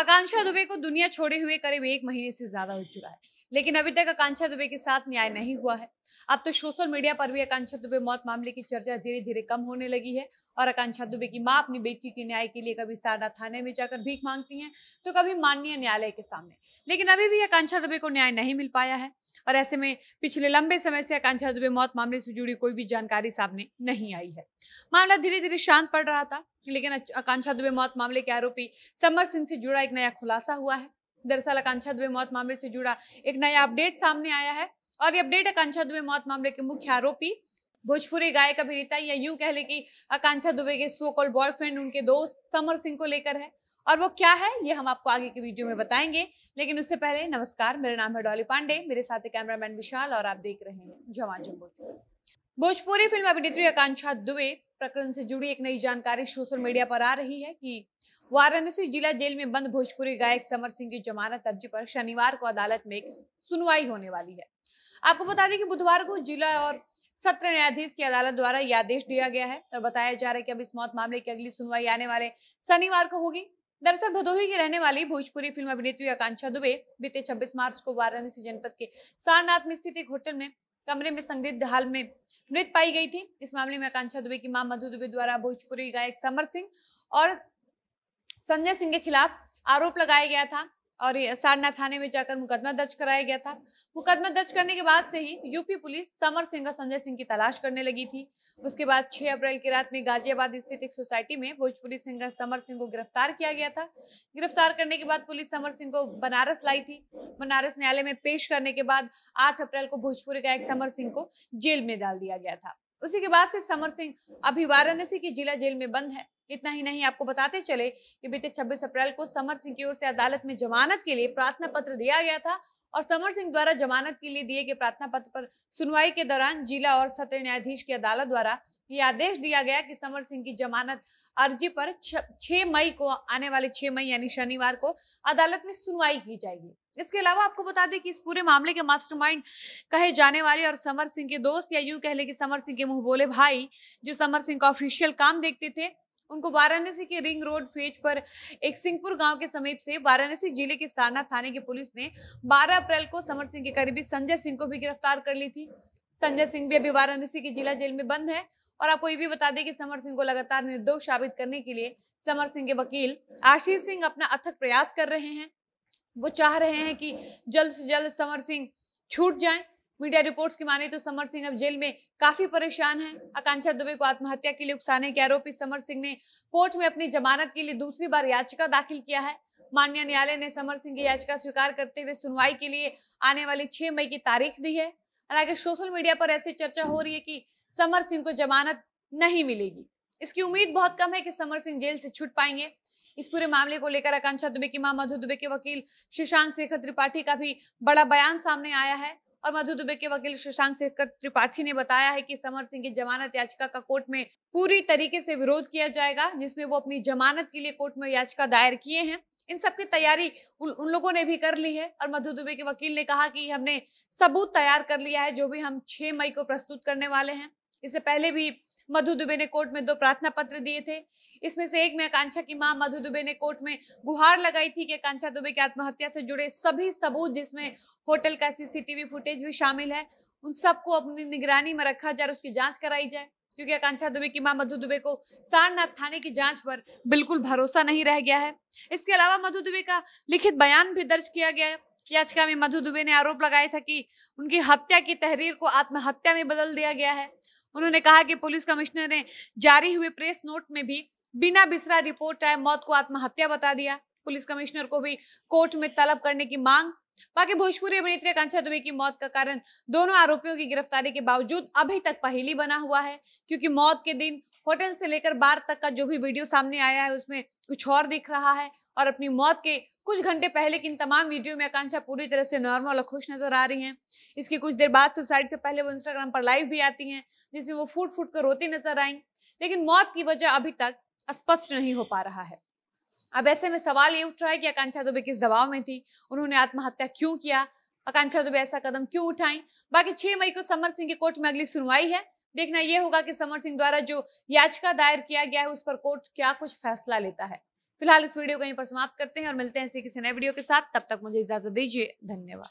आकांक्षा दुबे को दुनिया छोड़े हुए करीब एक महीने से ज्यादा हो चुका है लेकिन अभी तक आकांक्षा दुबे के साथ न्याय नहीं हुआ है अब तो सोशल मीडिया पर भी आकांक्षा दुबे मौत मामले की चर्चा धीरे धीरे कम होने लगी है और आकांक्षा दुबे की माँ अपनी बेटी के न्याय के लिए कभी सारडा थाने में जाकर भीख मांगती हैं तो कभी माननीय न्यायालय के सामने लेकिन अभी भी आकांक्षा दुबे को न्याय नहीं मिल पाया है और ऐसे में पिछले लंबे समय से आकांक्षा दुबे मौत मामले से जुड़ी कोई भी जानकारी सामने नहीं आई है मामला धीरे धीरे शांत पड़ रहा था लेकिन आकांक्षा दुबे मौत मामले के आरोपी समर सिंह से जुड़ा एक नया खुलासा हुआ है दरअसल आकांक्षा दुबे मौत मामले से जुड़ा एक नया अपडेट सामने आया है और ये अपडेट आकांक्षा दुबे मौत मामले के मुख्य आरोपी भोजपुरी गायक अभिनेता या यूं कह ले कि आकांक्षा दुबे के सो कॉल बॉयफ्रेंड उनके दोस्त समर सिंह को लेकर है और वो क्या है ये हम आपको आगे के वीडियो में बताएंगे लेकिन उससे पहले नमस्कार मेरा नाम है डॉली पांडे मेरे साथ है कैमरामैन विशाल और आप देख रहे हैं जवान जम्बू भोजपुरी फिल्म अभिनेत्री आकांक्षा दुबे प्रकरण से जुड़ी एक नई जानकारी सोशल मीडिया पर आ रही है कि वाराणसी जिला जेल में बंद भोजपुरी गायक समर सिंह की जमानत अर्जी पर शनिवार को अदालत में एक सुनवाई होने वाली है आपको बता दें कि बुधवार को जिला और सत्र न्यायाधीश की अदालत द्वारा यह आदेश दिया गया है और बताया जा रहा है कि अब इस मौत मामले की अगली सुनवाई आने वाले शनिवार को होगी दरअसल भदोही की रहने वाली भोजपुरी फिल्म अभिनेत्री आकांक्षा दुबे बीते 26 मार्च को वाराणसी जनपद के सारनाथ में स्थित एक होटल में कमरे में संदिग्ध हाल में मृत पाई गई थी इस मामले में आकांक्षा दुबे की मां मधु दुबे द्वारा भोजपुरी गायक समर सिंह और संजय सिंह के खिलाफ आरोप लगाया गया था और सारना थाने में जाकर मुकदमा दर्ज कराया गया था मुकदमा दर्ज करने के बाद से ही यूपी पुलिस समर सिंह और संजय सिंह की तलाश करने लगी थी उसके बाद 6 अप्रैल की रात में गाजियाबाद स्थित एक सोसाइटी में भोजपुरी सिंगर समर सिंह को गिरफ्तार किया गया था गिरफ्तार करने के बाद पुलिस समर सिंह को बनारस लाई थी बनारस न्यायालय में पेश करने के बाद आठ अप्रैल को भोजपुरी का एक समर सिंह को जेल में डाल दिया गया था उसी के बाद से समर सिंह अभी वाराणसी की जिला जेल में बंद है इतना ही नहीं आपको बताते चले कि बीते 26 अप्रैल को समर सिंह की ओर से अदालत में जमानत के लिए प्रार्थना पत्र दिया गया था और समर सिंह द्वारा जमानत के लिए दिए गए प्रार्थना पत्र पर सुनवाई के दौरान जिला और सत्र न्यायाधीश की अदालत द्वारा ये आदेश दिया गया कि समर सिंह की जमानत अर्जी पर छह मई को आने वाले छह मई यानी शनिवार को अदालत में सुनवाई की जाएगी इसके अलावा आपको बता दें कि इस पूरे मामले के मास्टरमाइंड कहे जाने वाले और समर सिंह के दोस्त या यूं कह ले कि समर सिंह के मुंह बोले भाई जो समर सिंह का ऑफिशियल काम देखते थे उनको वाराणसी के रिंग रोड फेज पर एक सिंहपुर गांव के समीप से वाराणसी जिले के सारना थाने की पुलिस ने 12 अप्रैल को समर सिंह के करीबी संजय सिंह को भी गिरफ्तार कर ली थी संजय सिंह भी अभी वाराणसी के जिला जेल में बंद है और आपको ये भी बता दें कि समर सिंह को लगातार निर्दोष साबित करने के लिए समर सिंह के वकील आशीष सिंह अपना अथक प्रयास कर रहे हैं वो चाह रहे हैं कि जल्द से जल्द समर सिंह छूट जाए मीडिया रिपोर्ट्स की माने तो समर सिंह अब जेल में काफी परेशान हैं आकांक्षा दुबे को आत्महत्या के लिए उकसाने के आरोपी समर सिंह ने कोर्ट में अपनी जमानत के लिए दूसरी बार याचिका दाखिल किया है मान्य न्यायालय ने समर सिंह की याचिका स्वीकार करते हुए सुनवाई के लिए आने वाली छह मई की तारीख दी है हालांकि सोशल मीडिया पर ऐसी चर्चा हो रही है कि समर सिंह को जमानत नहीं मिलेगी इसकी उम्मीद बहुत कम है कि समर सिंह जेल से छूट पाएंगे इस पूरे मामले को लेकर आकांक्षा दुबे की मां मधु दुबे के वकील शशांक शेखर त्रिपाठी का भी बड़ा बयान सामने आया है और मधु दुबे के वकील शशांक शेखर त्रिपाठी ने बताया है कि समर सिंह की जमानत याचिका का कोर्ट में पूरी तरीके से विरोध किया जाएगा जिसमें वो अपनी जमानत के लिए कोर्ट में याचिका दायर किए हैं इन सब की तैयारी उन, लोगों ने भी कर ली है और मधु दुबे के वकील ने कहा कि हमने सबूत तैयार कर लिया है जो भी हम छह मई को प्रस्तुत करने वाले हैं इससे पहले भी मधु दुबे ने कोर्ट में दो प्रार्थना पत्र दिए थे इसमें से एक में आकांक्षा की मां मधु दुबे ने कोर्ट में गुहार लगाई थी कि आकांक्षा दुबे की आत्महत्या से जुड़े सभी सबूत जिसमें होटल का सीसीटीवी फुटेज भी शामिल है उन सबको अपनी निगरानी में रखा जाए उसकी जांच कराई जाए क्योंकि आकांक्षा दुबे की मां मधु दुबे को सारनाथ थाने की जांच पर बिल्कुल भरोसा नहीं रह गया है इसके अलावा मधु दुबे का लिखित बयान भी दर्ज किया गया है याचिका में मधु दुबे ने आरोप लगाया था कि उनकी हत्या की तहरीर को आत्महत्या में बदल दिया गया है उन्होंने कहा कि पुलिस कमिश्नर ने जारी हुए प्रेस नोट में भी बिना बिसरा रिपोर्ट आए मौत को आत्महत्या बता दिया पुलिस कमिश्नर को भी कोर्ट में तलब करने की मांग बाकी भोजपुरी अभिनेत्री कांक्षा दुबे की मौत का कारण दोनों आरोपियों की गिरफ्तारी के बावजूद अभी तक पहली बना हुआ है क्योंकि मौत के दिन होटल से लेकर बार तक का जो भी वीडियो सामने आया है उसमें कुछ और दिख रहा है और अपनी मौत के कुछ घंटे पहले की इन तमाम वीडियो में आकांक्षा पूरी तरह से नॉर्मल और खुश नजर आ रही हैं इसकी कुछ देर बाद सुसाइड से पहले वो इंस्टाग्राम पर लाइव भी आती हैं जिसमें वो फूट फूट कर रोती नजर आई लेकिन मौत की वजह अभी तक स्पष्ट नहीं हो पा रहा है अब ऐसे में सवाल ये उठ रहा है कि आकांक्षा दुबे किस दबाव में थी उन्होंने आत्महत्या क्यों किया आकांक्षा दुबे ऐसा कदम क्यों उठाई बाकी छह मई को समर सिंह के कोर्ट में अगली सुनवाई है देखना यह होगा कि समर सिंह द्वारा जो याचिका दायर किया गया है उस पर कोर्ट क्या कुछ फैसला लेता है फिलहाल इस वीडियो को यहीं पर समाप्त करते हैं और मिलते हैं ऐसे किसी नए वीडियो के साथ तब तक मुझे इजाजत दीजिए धन्यवाद